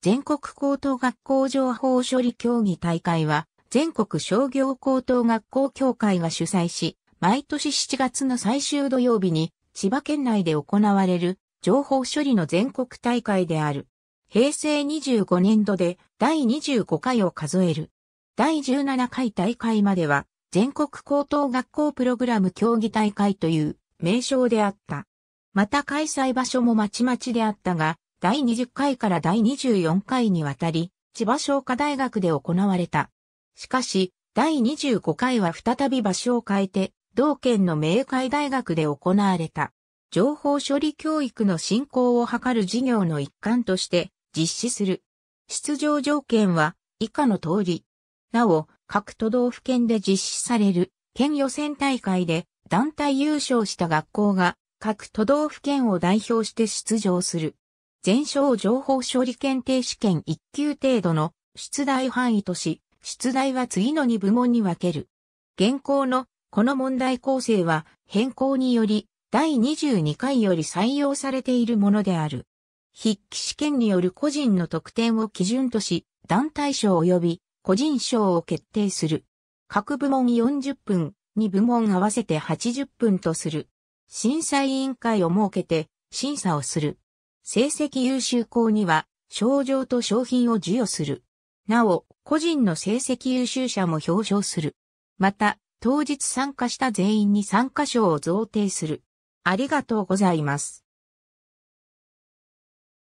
全国高等学校情報処理協議大会は、全国商業高等学校協会が主催し、毎年7月の最終土曜日に、千葉県内で行われる情報処理の全国大会である。平成25年度で第25回を数える。第17回大会までは全国高等学校プログラム競技大会という名称であった。また開催場所もまちまちであったが、第20回から第24回にわたり、千葉商科大学で行われた。しかし、第25回は再び場所を変えて、同県の明海大学で行われた。情報処理教育の振興を図る事業の一環として実施する。出場条件は以下の通り。なお、各都道府県で実施される県予選大会で団体優勝した学校が各都道府県を代表して出場する。全商情報処理検定試験1級程度の出題範囲とし、出題は次の2部門に分ける。現行のこの問題構成は変更により第22回より採用されているものである。筆記試験による個人の得点を基準とし、団体賞及び個人賞を決定する。各部門40分、2部門合わせて80分とする。審査委員会を設けて審査をする。成績優秀校には、賞状と賞品を授与する。なお、個人の成績優秀者も表彰する。また、当日参加した全員に参加賞を贈呈する。ありがとうございます。